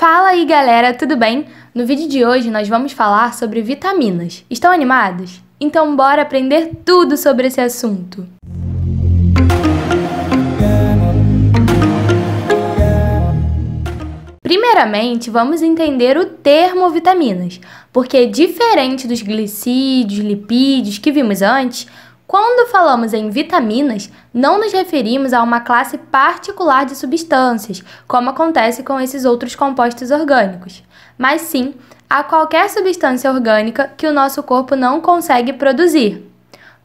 Fala aí galera, tudo bem? No vídeo de hoje nós vamos falar sobre vitaminas. Estão animados? Então bora aprender tudo sobre esse assunto! Primeiramente, vamos entender o termo vitaminas, porque diferente dos glicídios, lipídios que vimos antes, quando falamos em vitaminas, não nos referimos a uma classe particular de substâncias, como acontece com esses outros compostos orgânicos, mas sim a qualquer substância orgânica que o nosso corpo não consegue produzir.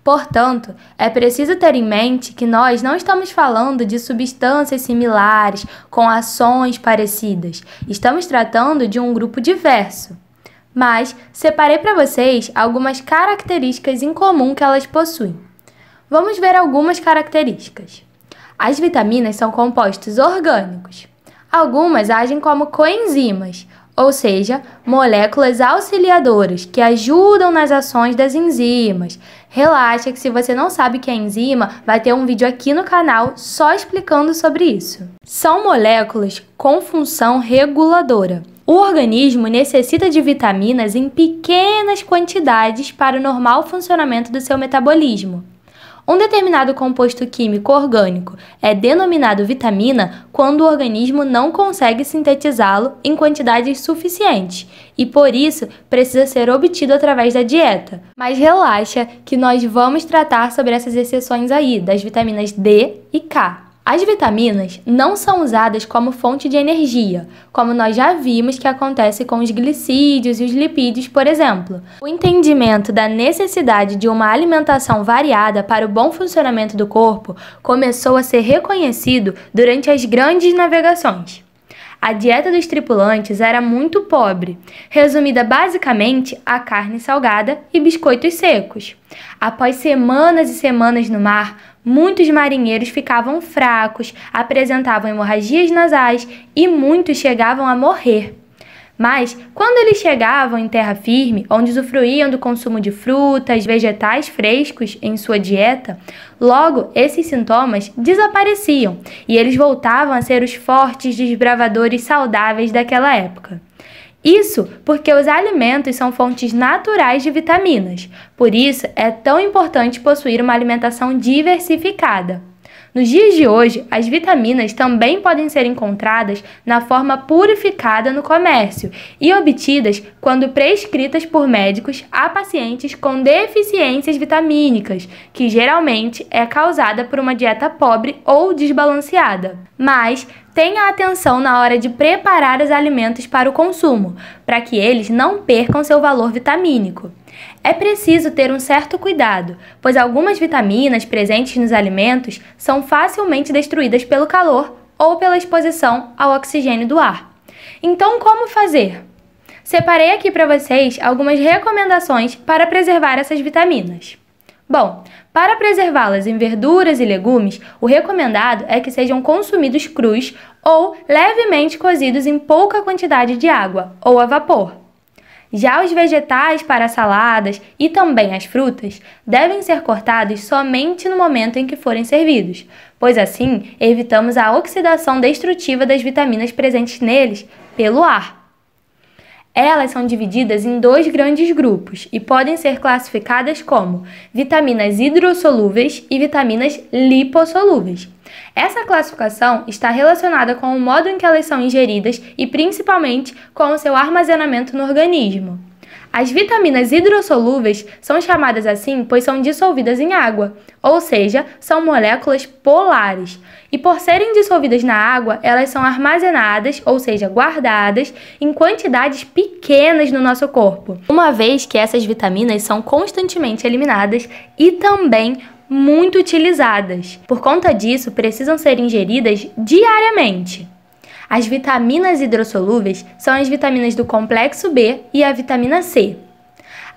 Portanto, é preciso ter em mente que nós não estamos falando de substâncias similares, com ações parecidas. Estamos tratando de um grupo diverso mas separei para vocês algumas características em comum que elas possuem. Vamos ver algumas características. As vitaminas são compostos orgânicos. Algumas agem como coenzimas, ou seja, moléculas auxiliadoras que ajudam nas ações das enzimas. Relaxa que se você não sabe o que é enzima, vai ter um vídeo aqui no canal só explicando sobre isso. São moléculas com função reguladora o organismo necessita de vitaminas em pequenas quantidades para o normal funcionamento do seu metabolismo. Um determinado composto químico orgânico é denominado vitamina quando o organismo não consegue sintetizá-lo em quantidades suficientes e por isso precisa ser obtido através da dieta. Mas relaxa que nós vamos tratar sobre essas exceções aí, das vitaminas D e K. As vitaminas não são usadas como fonte de energia, como nós já vimos que acontece com os glicídios e os lipídios, por exemplo. O entendimento da necessidade de uma alimentação variada para o bom funcionamento do corpo começou a ser reconhecido durante as grandes navegações. A dieta dos tripulantes era muito pobre, resumida basicamente a carne salgada e biscoitos secos. Após semanas e semanas no mar, muitos marinheiros ficavam fracos, apresentavam hemorragias nasais e muitos chegavam a morrer. Mas, quando eles chegavam em terra firme, onde usufruíam do consumo de frutas, vegetais frescos em sua dieta, logo esses sintomas desapareciam e eles voltavam a ser os fortes desbravadores saudáveis daquela época. Isso porque os alimentos são fontes naturais de vitaminas, por isso é tão importante possuir uma alimentação diversificada. Nos dias de hoje, as vitaminas também podem ser encontradas na forma purificada no comércio e obtidas quando prescritas por médicos a pacientes com deficiências vitamínicas, que geralmente é causada por uma dieta pobre ou desbalanceada. Mas tenha atenção na hora de preparar os alimentos para o consumo, para que eles não percam seu valor vitamínico. É preciso ter um certo cuidado, pois algumas vitaminas presentes nos alimentos são facilmente destruídas pelo calor ou pela exposição ao oxigênio do ar. Então, como fazer? Separei aqui para vocês algumas recomendações para preservar essas vitaminas. Bom, para preservá-las em verduras e legumes, o recomendado é que sejam consumidos crus ou levemente cozidos em pouca quantidade de água ou a vapor. Já os vegetais para saladas e também as frutas devem ser cortados somente no momento em que forem servidos, pois assim evitamos a oxidação destrutiva das vitaminas presentes neles pelo ar. Elas são divididas em dois grandes grupos e podem ser classificadas como vitaminas hidrossolúveis e vitaminas lipossolúveis. Essa classificação está relacionada com o modo em que elas são ingeridas e principalmente com o seu armazenamento no organismo. As vitaminas hidrossolúveis são chamadas assim pois são dissolvidas em água, ou seja, são moléculas polares. E por serem dissolvidas na água, elas são armazenadas, ou seja, guardadas, em quantidades pequenas no nosso corpo, uma vez que essas vitaminas são constantemente eliminadas e também muito utilizadas. Por conta disso, precisam ser ingeridas diariamente. As vitaminas hidrossolúveis são as vitaminas do complexo B e a vitamina C.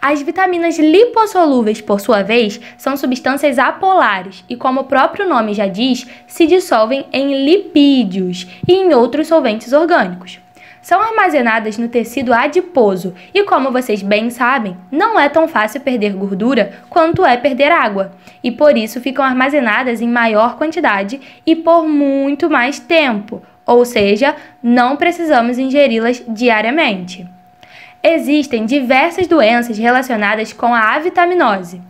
As vitaminas lipossolúveis, por sua vez, são substâncias apolares e, como o próprio nome já diz, se dissolvem em lipídios e em outros solventes orgânicos. São armazenadas no tecido adiposo e, como vocês bem sabem, não é tão fácil perder gordura quanto é perder água, e por isso ficam armazenadas em maior quantidade e por muito mais tempo, ou seja, não precisamos ingeri-las diariamente. Existem diversas doenças relacionadas com a avitaminose.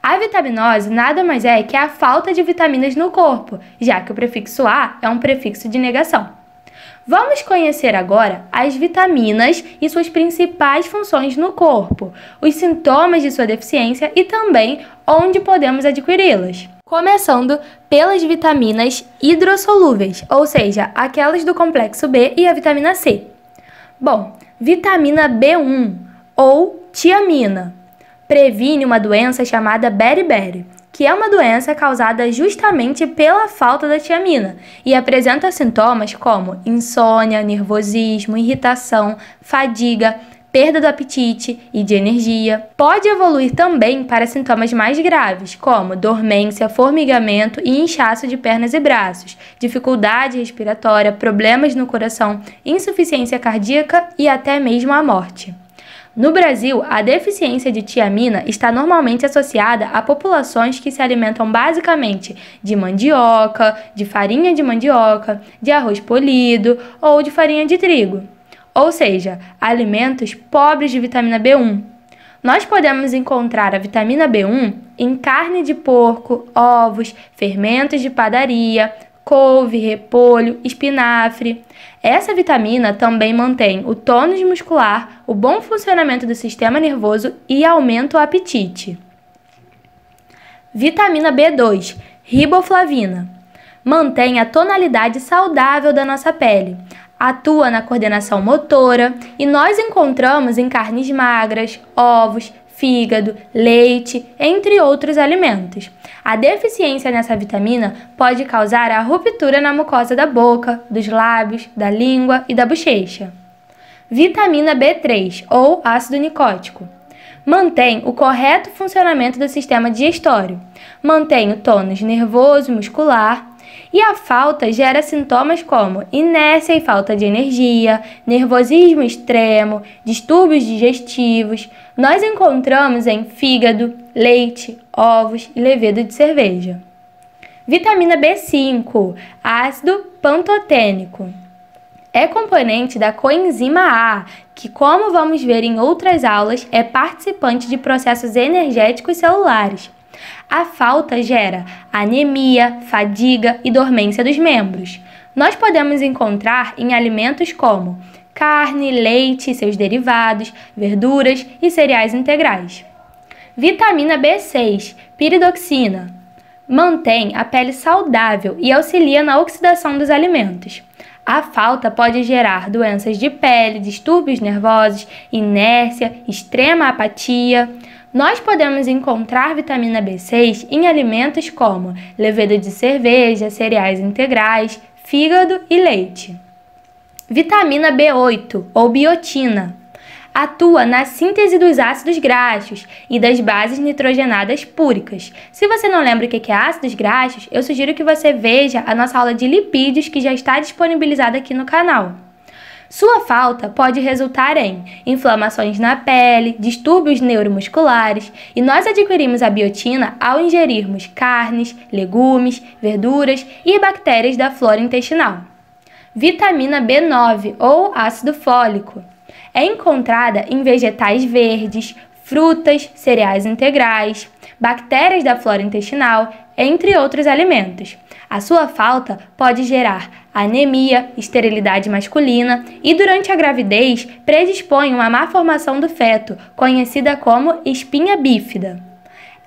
A vitaminose nada mais é que a falta de vitaminas no corpo, já que o prefixo A é um prefixo de negação. Vamos conhecer agora as vitaminas e suas principais funções no corpo, os sintomas de sua deficiência e também onde podemos adquiri-las começando pelas vitaminas hidrossolúveis, ou seja, aquelas do complexo B e a vitamina C. Bom, vitamina B1 ou tiamina previne uma doença chamada beriberi, que é uma doença causada justamente pela falta da tiamina e apresenta sintomas como insônia, nervosismo, irritação, fadiga, perda do apetite e de energia. Pode evoluir também para sintomas mais graves, como dormência, formigamento e inchaço de pernas e braços, dificuldade respiratória, problemas no coração, insuficiência cardíaca e até mesmo a morte. No Brasil, a deficiência de tiamina está normalmente associada a populações que se alimentam basicamente de mandioca, de farinha de mandioca, de arroz polido ou de farinha de trigo ou seja, alimentos pobres de vitamina B1. Nós podemos encontrar a vitamina B1 em carne de porco, ovos, fermentos de padaria, couve, repolho, espinafre. Essa vitamina também mantém o tônus muscular, o bom funcionamento do sistema nervoso e aumenta o apetite. Vitamina B2, riboflavina mantém a tonalidade saudável da nossa pele, atua na coordenação motora e nós encontramos em carnes magras, ovos, fígado, leite, entre outros alimentos. A deficiência nessa vitamina pode causar a ruptura na mucosa da boca, dos lábios, da língua e da bochecha. Vitamina B3 ou ácido nicótico. Mantém o correto funcionamento do sistema digestório. Mantém o tônus nervoso, muscular e a falta gera sintomas como inércia e falta de energia, nervosismo extremo, distúrbios digestivos. Nós encontramos em fígado, leite, ovos e levedo de cerveja. Vitamina B5, ácido pantotênico. É componente da coenzima A, que, como vamos ver em outras aulas, é participante de processos energéticos celulares, a falta gera anemia, fadiga e dormência dos membros. Nós podemos encontrar em alimentos como carne, leite e seus derivados, verduras e cereais integrais. Vitamina B6, piridoxina, mantém a pele saudável e auxilia na oxidação dos alimentos. A falta pode gerar doenças de pele, distúrbios nervosos, inércia, extrema apatia, nós podemos encontrar vitamina B6 em alimentos como levedo de cerveja, cereais integrais, fígado e leite. Vitamina B8 ou biotina atua na síntese dos ácidos graxos e das bases nitrogenadas púricas. Se você não lembra o que é ácidos graxos, eu sugiro que você veja a nossa aula de lipídios que já está disponibilizada aqui no canal. Sua falta pode resultar em inflamações na pele, distúrbios neuromusculares, e nós adquirimos a biotina ao ingerirmos carnes, legumes, verduras e bactérias da flora intestinal. Vitamina B9 ou ácido fólico é encontrada em vegetais verdes, frutas, cereais integrais, bactérias da flora intestinal, entre outros alimentos. A sua falta pode gerar anemia, esterilidade masculina e, durante a gravidez, predispõem a má formação do feto, conhecida como espinha bífida.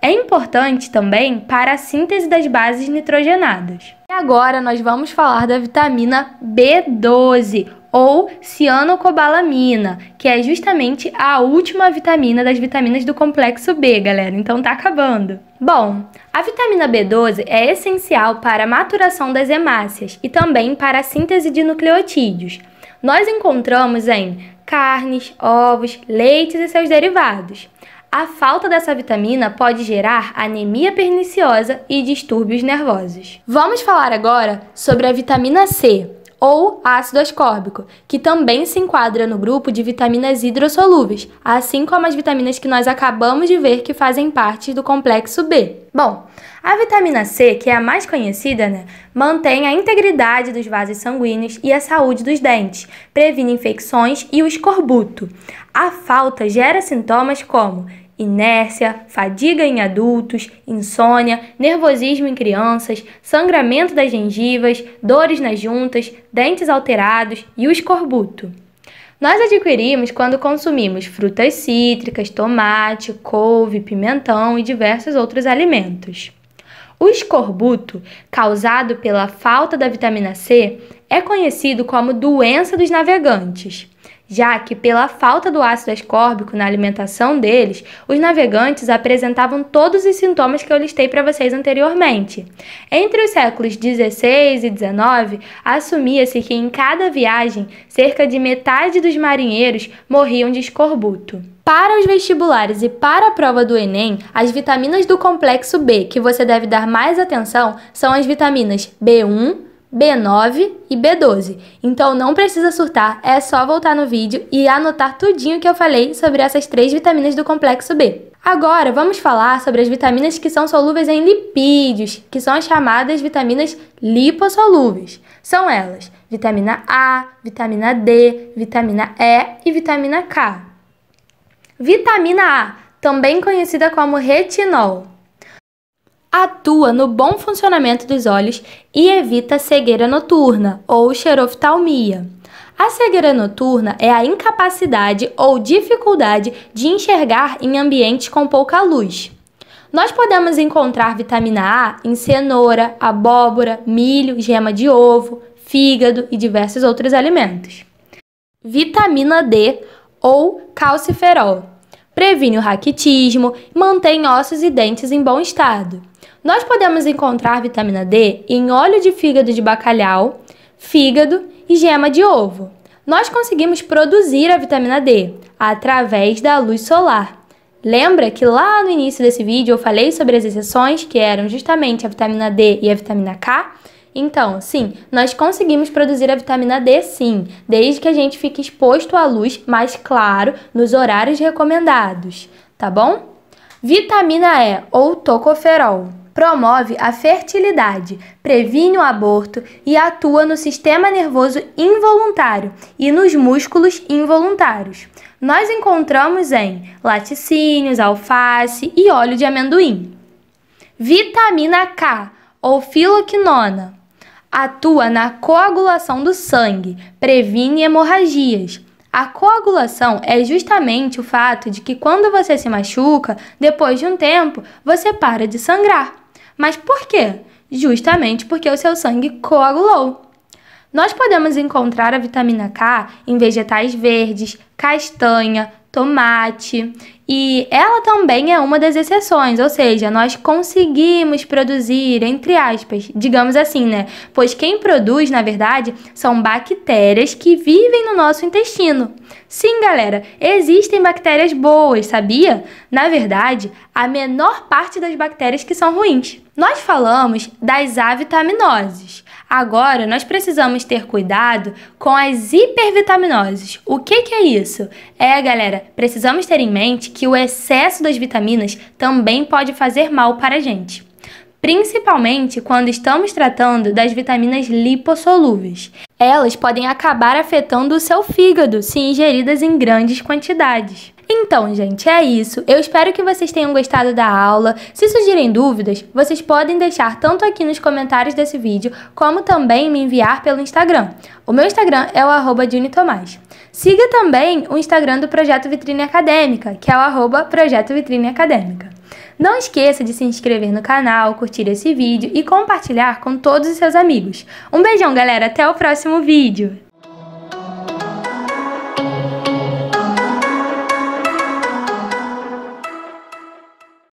É importante também para a síntese das bases nitrogenadas. E agora nós vamos falar da vitamina B12, ou cianocobalamina, que é justamente a última vitamina das vitaminas do complexo B, galera. Então tá acabando. Bom, a vitamina B12 é essencial para a maturação das hemácias e também para a síntese de nucleotídeos. Nós encontramos em carnes, ovos, leites e seus derivados. A falta dessa vitamina pode gerar anemia perniciosa e distúrbios nervosos. Vamos falar agora sobre a vitamina C, ou ácido ascórbico, que também se enquadra no grupo de vitaminas hidrossolúveis, assim como as vitaminas que nós acabamos de ver que fazem parte do complexo B. Bom, a vitamina C, que é a mais conhecida, né, mantém a integridade dos vasos sanguíneos e a saúde dos dentes, previne infecções e o escorbuto. A falta gera sintomas como inércia, fadiga em adultos, insônia, nervosismo em crianças, sangramento das gengivas, dores nas juntas, dentes alterados e o escorbuto. Nós adquirimos quando consumimos frutas cítricas, tomate, couve, pimentão e diversos outros alimentos. O escorbuto, causado pela falta da vitamina C, é conhecido como doença dos navegantes já que, pela falta do ácido ascórbico na alimentação deles, os navegantes apresentavam todos os sintomas que eu listei para vocês anteriormente. Entre os séculos 16 e 19, assumia-se que em cada viagem, cerca de metade dos marinheiros morriam de escorbuto. Para os vestibulares e para a prova do Enem, as vitaminas do complexo B que você deve dar mais atenção são as vitaminas B1, B9 e B12. Então não precisa surtar, é só voltar no vídeo e anotar tudinho que eu falei sobre essas três vitaminas do complexo B. Agora vamos falar sobre as vitaminas que são solúveis em lipídios, que são as chamadas vitaminas lipossolúveis. São elas: vitamina A, vitamina D, vitamina E e vitamina K. Vitamina A, também conhecida como retinol atua no bom funcionamento dos olhos e evita cegueira noturna ou xeroftalmia. A cegueira noturna é a incapacidade ou dificuldade de enxergar em ambientes com pouca luz. Nós podemos encontrar vitamina A em cenoura, abóbora, milho, gema de ovo, fígado e diversos outros alimentos. Vitamina D ou calciferol previne o raquitismo, mantém ossos e dentes em bom estado. Nós podemos encontrar vitamina D em óleo de fígado de bacalhau, fígado e gema de ovo. Nós conseguimos produzir a vitamina D através da luz solar. Lembra que lá no início desse vídeo eu falei sobre as exceções que eram justamente a vitamina D e a vitamina K? Então, sim, nós conseguimos produzir a vitamina D sim, desde que a gente fique exposto à luz, mas claro, nos horários recomendados, tá bom? Vitamina E ou tocoferol promove a fertilidade, previne o aborto e atua no sistema nervoso involuntário e nos músculos involuntários. Nós encontramos em laticínios, alface e óleo de amendoim. Vitamina K ou filoquinona atua na coagulação do sangue, previne hemorragias, a coagulação é justamente o fato de que quando você se machuca, depois de um tempo, você para de sangrar. Mas por quê? Justamente porque o seu sangue coagulou. Nós podemos encontrar a vitamina K em vegetais verdes, castanha, tomate e ela também é uma das exceções, ou seja, nós conseguimos produzir, entre aspas, digamos assim, né? Pois quem produz, na verdade, são bactérias que vivem no nosso intestino. Sim, galera, existem bactérias boas, sabia? Na verdade, a menor parte das bactérias que são ruins. Nós falamos das avitaminoses. Agora, nós precisamos ter cuidado com as hipervitaminoses. O que, que é isso? É, galera, precisamos ter em mente que o excesso das vitaminas também pode fazer mal para a gente principalmente quando estamos tratando das vitaminas lipossolúveis. Elas podem acabar afetando o seu fígado se ingeridas em grandes quantidades. Então, gente, é isso. Eu espero que vocês tenham gostado da aula. Se surgirem dúvidas, vocês podem deixar tanto aqui nos comentários desse vídeo, como também me enviar pelo Instagram. O meu Instagram é o arroba Tomás. Siga também o Instagram do Projeto Vitrine Acadêmica, que é o arroba Projeto Vitrine Acadêmica. Não esqueça de se inscrever no canal, curtir esse vídeo e compartilhar com todos os seus amigos. Um beijão, galera! Até o próximo vídeo!